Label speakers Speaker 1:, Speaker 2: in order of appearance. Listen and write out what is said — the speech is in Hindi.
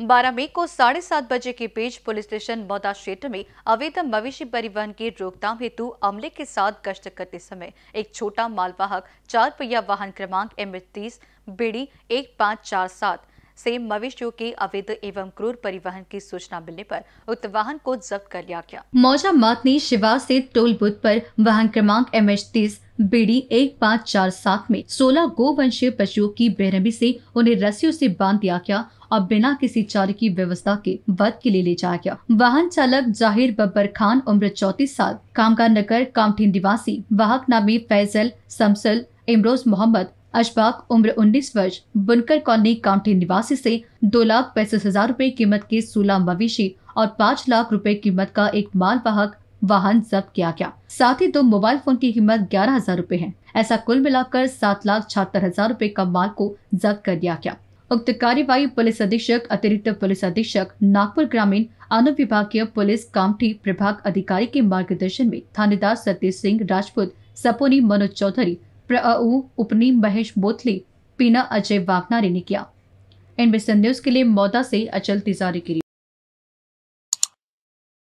Speaker 1: बारह मई को साढ़े सात बजे के बीच पुलिस स्टेशन मौदा क्षेत्र में अवैध मवेशी परिवहन के रोकथाम हेतु अमले के साथ गश्त करते समय एक छोटा मालवाहक चार पहिया वाहन क्रमांक एम तीस बीड़ी एक पाँच चार सात से मवेशियों के अवैध एवं क्रूर परिवहन की सूचना मिलने पर उक्त वाहन को जब्त कर लिया गया मौजा मात ने शिवा से टोल बुथ पर वाहन क्रमांक एम एच तीस बीडी एक पाँच चार सात में सोलह गोवंशीय पशुओं की बेरहमी से उन्हें रस्सियों से बांध दिया गया और बिना किसी चारे की व्यवस्था के वध के लिए ले जाया गया वाहन चालक जाहिर बब्बर खान उम्र चौतीस साल कामका नगर कामठी निवासी वाहक नामी फैजल समसल इमरोज मोहम्मद अशबाक उम्र 19 वर्ष बुनकर कॉलोनी कामठी निवासी से दो लाख पैंसठ हजार रूपए कीमत के सोलह मवेशी और पाँच लाख रुपए कीमत का एक मालवाहक वाहन जब्त किया गया साथ ही दो मोबाइल फोन की कीमत ग्यारह हजार रूपए है ऐसा कुल मिलाकर सात लाख छहत्तर हजार रूपए का माल को जब्त कर दिया गया उक्त कार्यवाही पुलिस अधीक्षक अतिरिक्त पुलिस अधीक्षक नागपुर ग्रामीण अनुविभागीय पुलिस कामठी प्रभाग अधिकारी के मार्गदर्शन में थानेदार सत्य सिंह राजपूत सपोनी मनोज चौधरी उपनी महेश बोथली पीना अजय वागनारी ने किया इनबेसन न्यूज के लिए मौदा से अचल तिजारी लिए